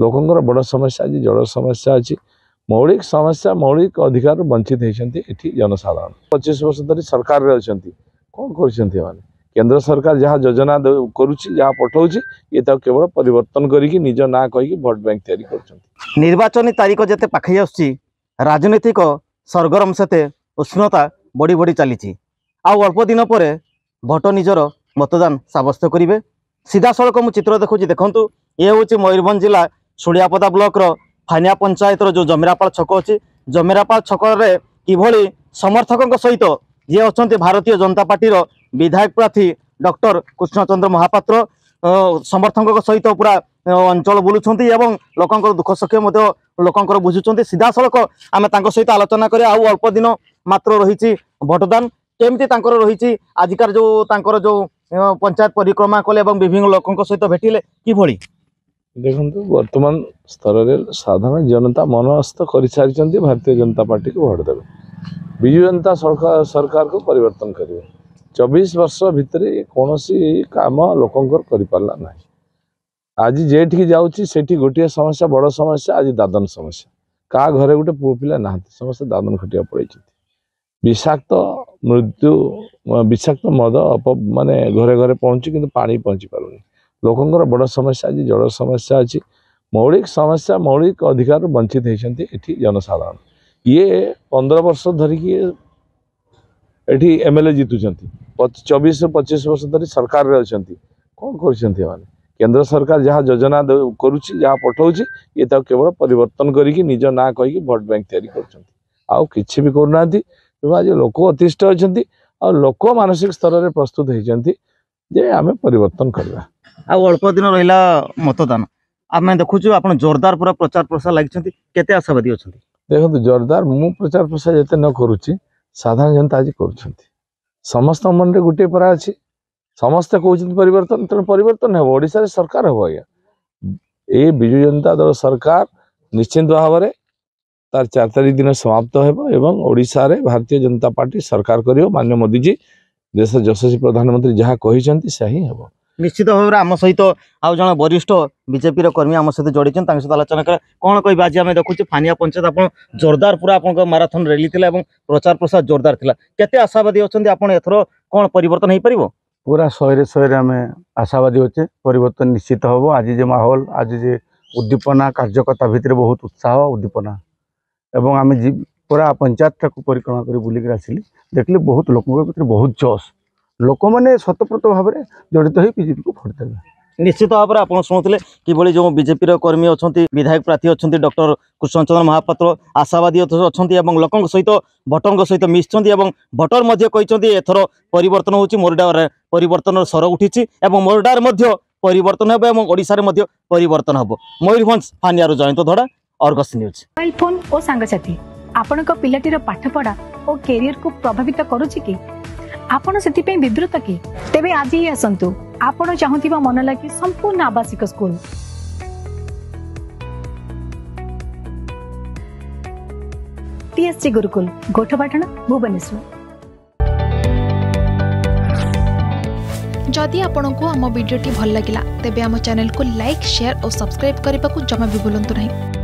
ଲୋକଙ୍କର ବଡ଼ ସମସ୍ୟା ଅଛି ଜଳ ସମସ୍ୟା ଅଛି ମୌଳିକ ସମସ୍ୟା ମୌଳିକ ଅଧିକାରରୁ ବଞ୍ଚିତ ହେଇଛନ୍ତି ଏଠି ଜନସାଧାରଣ ପଚିଶ ବର୍ଷ ଧରି ସରକାରରେ ଅଛନ୍ତି କ'ଣ କରୁଛନ୍ତି ଏମାନେ କେନ୍ଦ୍ର ସରକାର ଯାହା ଯୋଜନା କରୁଛି ଯାହା ପଠଉଛି ଇଏ ତାକୁ କେବଳ ପରିବର୍ତ୍ତନ କରିକି ନିଜ ନାଁ କହିକି ଭୋଟ ବ୍ୟାଙ୍କ ତିଆରି କରୁଛନ୍ତି ନିର୍ବାଚନୀ ତାରିଖ ଯେତେ ପାଖେଇ ଆସୁଛି ରାଜନୈତିକ ସରଗରମ ସେତେ ଉଷ୍ଣତା ବଢ଼ି ବଢ଼ି ଚାଲିଛି ଆଉ ଅଳ୍ପ ଦିନ ପରେ ଭୋଟ ନିଜର ମତଦାନ ସାବ୍ୟସ୍ତ କରିବେ ସିଧାସଳଖ ମୁଁ ଚିତ୍ର ଦେଖୁଛି ଦେଖନ୍ତୁ ଇଏ ହେଉଛି ମୟୂରଭଞ୍ଜ ଜିଲ୍ଲା ଶୁଳିଆପଦା ବ୍ଲକର ଫାନିଆ ପଞ୍ଚାୟତର ଯେଉଁ ଜମିରାପାଳ ଛକ ଅଛି ଜମିରାପାଳ ଛକରେ କିଭଳି ସମର୍ଥକଙ୍କ ସହିତ ଯିଏ ଅଛନ୍ତି ଭାରତୀୟ ଜନତା ପାର୍ଟିର ବିଧାୟକ ପ୍ରାର୍ଥୀ ଡକ୍ଟର କୃଷ୍ଣଚନ୍ଦ୍ର ମହାପାତ୍ର ସମର୍ଥକଙ୍କ ସହିତ ପୁରା ଅଞ୍ଚଳ ବୁଲୁଛନ୍ତି ଏବଂ ଲୋକଙ୍କର ଦୁଃଖ ସଖ୍ୟ ମଧ୍ୟ ଲୋକଙ୍କର ବୁଝୁଛନ୍ତି ସିଧାସଳଖ ଆମେ ତାଙ୍କ ସହିତ ଆଲୋଚନା କରିବା ଆଉ ଅଳ୍ପ ଦିନ ମାତ୍ର ରହିଛି ଭୋଟଦାନ କେମିତି ତାଙ୍କର ରହିଛି ଆଜିକାର ଯେଉଁ ତାଙ୍କର ଯେଉଁ ପଞ୍ଚାୟତ ପରିକ୍ରମା କଲେ ଏବଂ ବିଭିନ୍ନ ଲୋକଙ୍କ ସହିତ ଭେଟିଲେ କିଭଳି ଦେଖନ୍ତୁ ବର୍ତ୍ତମାନ ସ୍ତରରେ ସାଧାରଣ ଜନତା ମନସ୍ଥ କରିସାରିଛନ୍ତି ଭାରତୀୟ ଜନତା ପାର୍ଟିକୁ ଭୋଟ୍ ଦେବେ ବିଜୁ ଜନତା ସରକାରକୁ ପରିବର୍ତ୍ତନ କରିବେ ଚବିଶ ବର୍ଷ ଭିତରେ କୌଣସି କାମ ଲୋକଙ୍କର କରିପାରିଲା ନାହିଁ ଆଜି ଯେଠିକି ଯାଉଛି ସେଠି ଗୋଟିଏ ସମସ୍ୟା ବଡ଼ ସମସ୍ୟା ଆଜି ଦାଦନ ସମସ୍ୟା କାହା ଘରେ ଗୋଟେ ପୁଅ ପିଲା ନାହାନ୍ତି ସମସ୍ତେ ଦାଦନ ଖଟିବାକୁ ପଳାଇଛନ୍ତି ବିଷାକ୍ତ ମୃତ୍ୟୁ ବିଷାକ୍ତ ମଦ ମାନେ ଘରେ ଘରେ ପହଞ୍ଚୁଛି କିନ୍ତୁ ପାଣି ପହଞ୍ଚି ପାରୁନି लोकों बड़ समस्या अच्छी जल समस्या अच्छी मौलिक समस्या मौलिक अधिकार वंचित होती जनसाधारण ये पंद्रह वर्ष धरिकी एटी एम एल ए जितुच चौबीस पचीस वर्ष धरी सरकार कौन कर केन्द्र सरकार जहाँ योजना करुच्ची जहाँ पठाऊँच ये केवल परिवर्तन निज ना कहीकि भोट बैंक या कि भी करना आज लोक अतिष्ट अच्छा लोक मानसिक स्तर में प्रस्तुत होती जे आम पर ଆଉ ଅଳ୍ପ ଦିନ ରହିଲା ମତଦାନ ଆମେ ଦେଖୁଛୁ ଆପଣ ଜୋରଦାର ପୁରା ପ୍ରଚାର ପ୍ରସାର ଲାଗିଛନ୍ତି କେତେ ଆଶାବାଦୀ ଅଛନ୍ତି ଦେଖନ୍ତୁ ଜୋରଦାର ମୁଁ ପ୍ରଚାର ପ୍ରସାର ଯେତେ ନ କରୁଛି ସାଧାରଣ ଜନତା ଆଜି କରୁଛନ୍ତି ସମସ୍ତଙ୍କ ମନରେ ଗୋଟିଏ ପରା ଅଛି ସମସ୍ତେ କହୁଛନ୍ତି ପରିବର୍ତ୍ତନ ତେଣୁ ପରିବର୍ତ୍ତନ ହେବ ଓଡ଼ିଶାରେ ସରକାର ହେବ ଆଜ୍ଞା ଏ ବିଜୁ ଜନତା ଦଳ ସରକାର ନିଶ୍ଚିନ୍ତ ଭାବରେ ତାର ଚାରି ତାରିଖ ଦିନ ସମାପ୍ତ ହେବ ଏବଂ ଓଡ଼ିଶାରେ ଭାରତୀୟ ଜନତା ପାର୍ଟି ସରକାର କରିବ ମାନ୍ୟ ମୋଦିଜୀ ଦେଶ ଯଶସ୍ୱୀ ପ୍ରଧାନମନ୍ତ୍ରୀ ଯାହା କହିଛନ୍ତି ସେୟା ହିଁ ହେବ ନିଶ୍ଚିତ ଭାବରେ ଆମ ସହିତ ଆଉ ଜଣେ ବରିଷ୍ଠ ବିଜେପିର କର୍ମୀ ଆମ ସହିତ ଜଡ଼ିଛନ୍ତି ତାଙ୍କ ସହିତ ଆଲୋଚନା କରିବା କ'ଣ କହିବା ଆଜି ଆମେ ଦେଖୁଛୁ ଫାନିଆ ପଞ୍ଚାୟତ ଆପଣ ଜୋରଦାର ପୁରା ଆପଣଙ୍କ ମାରାଥନ୍ ର୍ୟାଲି ଥିଲା ଏବଂ ପ୍ରଚାର ପ୍ରସାର ଜୋରଦାର ଥିଲା କେତେ ଆଶାବାଦୀ ଅଛନ୍ତି ଆପଣ ଏଥର କ'ଣ ପରିବର୍ତ୍ତନ ହେଇପାରିବ ପୁରା ଶହେରେ ଶହେରେ ଆମେ ଆଶାବାଦୀ ଅଛେ ପରିବର୍ତ୍ତନ ନିଶ୍ଚିତ ହେବ ଆଜି ଯେ ମାହୋଲ ଆଜି ଯେ ଉଦ୍ଦୀପନା କାର୍ଯ୍ୟକର୍ତ୍ତା ଭିତରେ ବହୁତ ଉତ୍ସାହ ଉଦ୍ଦୀପନା ଏବଂ ଆମେ ପୁରା ପଞ୍ଚାୟତଟାକୁ ପରିକ୍ରମା କରି ବୁଲିକି ଆସିଲି ଦେଖିଲି ବହୁତ ଲୋକଙ୍କ ଭିତରେ ବହୁତ ଜୋଶ ଲୋକମାନେ ସ୍ୱତଃପ୍ରତ ଭାବରେ ଜଡ଼ିତ ହୋଇ ବିଜେପିକୁ ଭୋଟ୍ ଦେବେ ନିଶ୍ଚିତ ଭାବରେ ଆପଣ ଶୁଣୁଥିଲେ କିଭଳି ଯେଉଁ ବିଜେପିର କର୍ମୀ ଅଛନ୍ତି ବିଧାୟକ ପ୍ରାର୍ଥୀ ଅଛନ୍ତି ଡକ୍ଟର କୃଷ୍ଣଚନ୍ଦ୍ର ମହାପାତ୍ର ଆଶାବାଦୀ ଅଛନ୍ତି ଏବଂ ଲୋକଙ୍କ ସହିତ ଭୋଟରଙ୍କ ସହିତ ମିଶିଛନ୍ତି ଏବଂ ଭୋଟର ମଧ୍ୟ କହିଛନ୍ତି ଏଥର ପରିବର୍ତ୍ତନ ହେଉଛି ମୋରଡାରେ ପରିବର୍ତ୍ତନର ସ୍ୱର ଉଠିଛି ଏବଂ ମୋରଡାରେ ମଧ୍ୟ ପରିବର୍ତ୍ତନ ହେବ ଏବଂ ଓଡ଼ିଶାରେ ମଧ୍ୟ ପରିବର୍ତ୍ତନ ହେବ ମୟୂରଭଞ୍ଜ ଫାନିଆରୁ Jayanta Dhada Argus News mobile phone ଓ ସାଙ୍ଗସାଥୀ ଆପଣଙ୍କ ପିଲାଟିର ପାଠପଢ଼ା ଓ କ୍ୟାରିୟରକୁ ପ୍ରଭାବିତ କରୁଛି କି ଆପଣ ସେଥିପାଇଁ ବିବୃତ କି ତେବେ ଆଜି ହିଁ ଆସନ୍ତୁ ଆପଣ ଚାହୁଁଥିବା ମନ ଲାଗି ସମ୍ପୂର୍ଣ୍ଣ ଆବାସିକ ସ୍କୁଲ गुरुकुल गोठपाटण भुवनेश्वर जदि आपण आम भिडी भल लगा तेब आम चेल को लाइक सेयार और सब्सक्राइब करने को जमा भी बुलां नहीं